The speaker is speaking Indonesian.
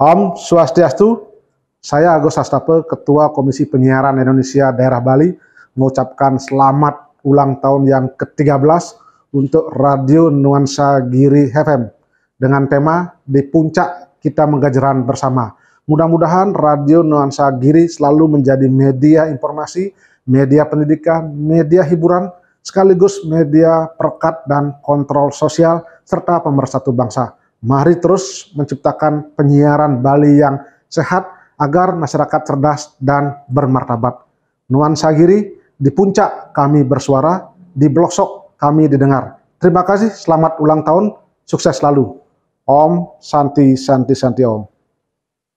Om Swastiastu, saya Agus Sastape, Ketua Komisi Penyiaran Indonesia Daerah Bali, mengucapkan selamat ulang tahun yang ke-13 untuk Radio Nuansa Giri FM dengan tema di puncak kita menggajaran bersama. Mudah-mudahan Radio Nuansa Giri selalu menjadi media informasi, media pendidikan, media hiburan, sekaligus media perkat dan kontrol sosial, serta pemersatu bangsa. Mari terus menciptakan penyiaran Bali yang sehat agar masyarakat cerdas dan bermartabat. Nuansa Giri, di puncak kami bersuara, di blosok kami didengar. Terima kasih, selamat ulang tahun, sukses selalu. Om Santi Santi Santi Om.